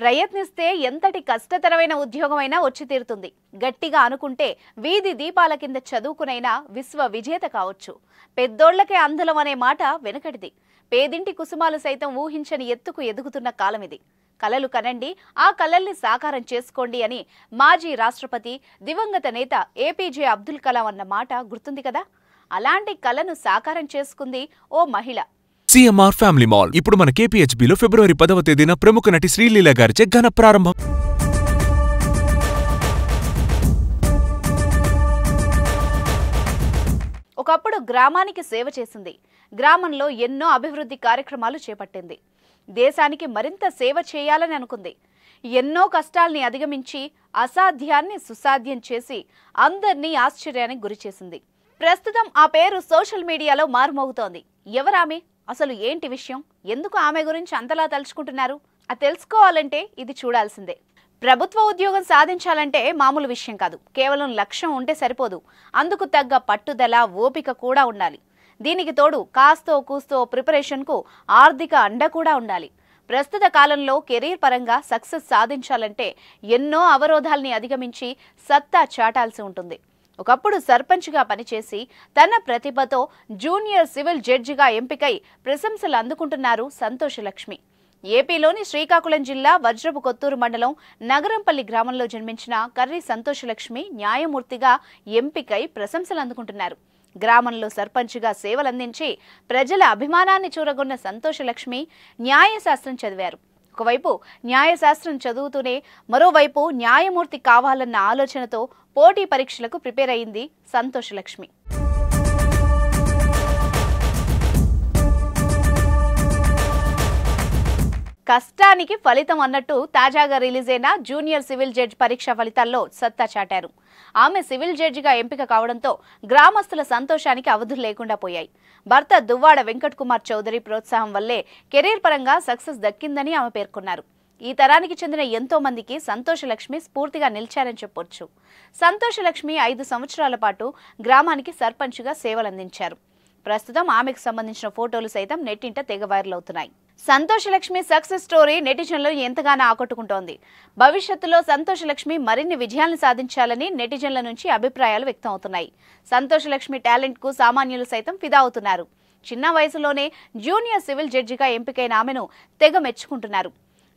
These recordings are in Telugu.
ప్రయత్నిస్తే ఎంతటి కష్టతరమైన ఉద్యోగమైనా వచ్చి తీరుతుంది గట్టిగా అనుకుంటే వీధి దీపాల కింద చదువుకునైనా విశ్వ విజేత కావచ్చు పెద్దోళ్లకే అందలం అనే మాట వెనకటిది పేదింటి కుసుమాలు సైతం ఊహించని ఎత్తుకు ఎదుగుతున్న కాలమిది కలలు కనండి ఆ కలల్ని సాకారం చేసుకోండి అని మాజీ రాష్ట్రపతి దివంగత నేత ఏపీజే అబ్దుల్ కలాం అన్న మాట గుర్తుంది కదా అలాంటి కలను సాకారం చేసుకుంది ఓ మహిళ సిఎంఆర్ ఫ్యామిలీ మాల్ ఇప్పుడు మన కేపీహెచ్బీలో ఫిబ్రవరి పదవ తేదీన ప్రముఖ నటి శ్రీలీల గారిచే ఘన ప్రారంభం ఒకప్పుడు గ్రామానికి సేవ చేసింది గ్రామంలో ఎన్నో అభివృద్ధి కార్యక్రమాలు చేపట్టింది దేశానికి మరింత సేవ చేయాలని అనుకుంది ఎన్నో కష్టాల్ని అధిగమించి అసాధ్యాన్ని సుసాధ్యం చేసి అందరినీ ఆశ్చర్యానికి గురిచేసింది ప్రస్తుతం ఆ పేరు సోషల్ మీడియాలో మారుమోగుతోంది ఎవరామే అసలు ఏంటి విషయం ఎందుకు ఆమె గురించి అంతలా తలుచుకుంటున్నారు అది తెలుసుకోవాలంటే ఇది చూడాల్సిందే ప్రభుత్వ ఉద్యోగం సాధించాలంటే మామూలు విషయం కాదు కేవలం లక్ష్యం ఉంటే సరిపోదు అందుకు తగ్గ పట్టుదల ఓపిక కూడా ఉండాలి దీనికి తోడు కాస్తో కూస్తో ప్రిపరేషన్కు ఆర్థిక అండ కూడా ఉండాలి ప్రస్తుత కాలంలో కెరీర్ పరంగా సక్సెస్ సాధించాలంటే ఎన్నో అవరోధాల్ని అధిగమించి సత్తా చాటాల్సి ఉంటుంది ఒకప్పుడు సర్పంచ్గా పనిచేసి తన ప్రతిభతో జూనియర్ సివిల్ జడ్జిగా ఎంపికై ప్రశంసలు అందుకుంటున్నారు సంతోషలక్ష్మి ఏపీలోని శ్రీకాకుళం జిల్లా వజ్రపు కొత్తూరు మండలం నగరంపల్లి గ్రామంలో జన్మించిన కర్రీ సంతోషలక్ష్మి న్యాయమూర్తిగా ఎంపికై ప్రశంసలు అందుకుంటున్నారు గ్రామంలో సర్పంచ్గా సేవలందించి ప్రజల అభిమానాన్ని చూరగొన్న సంతోషలక్ష్మి న్యాయశాస్త్రం చదివారు ఒకవైపు న్యాయశాస్త్రం చదువుతూనే మరోవైపు న్యాయమూర్తి కావాలన్న ఆలోచనతో పోటీ పరీక్షలకు ప్రిపేర్ అయింది సంతోషలక్ష్మి కష్టానికి ఫలితం అన్నట్టు తాజాగా రిలీజ్ అయిన జూనియర్ సివిల్ జడ్జ్ పరీక్ష ఫలితాల్లో సత్తా చాటారు ఆమె సివిల్ జడ్జిగా ఎంపిక కావడంతో గ్రామస్తుల సంతోషానికి అవధులు లేకుండా పోయాయి భర్త దువ్వాడ వెంకట్ కుమార్ చౌదరి ప్రోత్సాహం వల్లే కెరీర్ పరంగా సక్సెస్ దక్కిందని ఆమె పేర్కొన్నారు ఈ తరానికి చెందిన ఎంతో మందికి సంతోషలక్ష్మి స్ఫూర్తిగా నిలిచారని చెప్పొచ్చు సంతోషలక్ష్మి ఐదు సంవత్సరాల పాటు గ్రామానికి సర్పంచ్గా సేవలందించారు ప్రస్తుతం ఆమెకు సంబంధించిన ఫోటోలు సైతం నెట్టింట తెగ వైరల్ అవుతున్నాయి సంతోషలక్ష్మి సక్సెస్ స్టోరీ నెటిజన్లు ఎంతగానో ఆకట్టుకుంటోంది భవిష్యత్తులో సంతోషలక్ష్మి మరిన్ని విజయాలను సాధించాలని నెటిజన్ల నుంచి అభిప్రాయాలు వ్యక్తం అవుతున్నాయి సంతోషలక్ష్మి టాలెంట్కు సామాన్యులు సైతం ఫిదా అవుతున్నారు చిన్న వయసులోనే జూనియర్ సివిల్ జడ్జిగా ఎంపికైన ఆమెను తెగ మెచ్చుకుంటున్నారు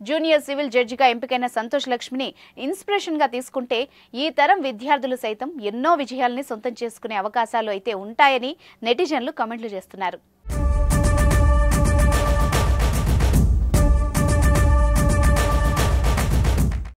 జూనియర్ సివిల్ జడ్జిగా ఎంపికైన సంతోష్ లక్ష్మిని ఇన్స్పిరేషన్గా తీసుకుంటే ఈ తరం విద్యార్థులు సైతం ఎన్నో విజయాలని సొంతం చేసుకునే అవకాశాలు అయితే ఉంటాయని నెటిజన్లు కమెంట్లు చేస్తున్నారు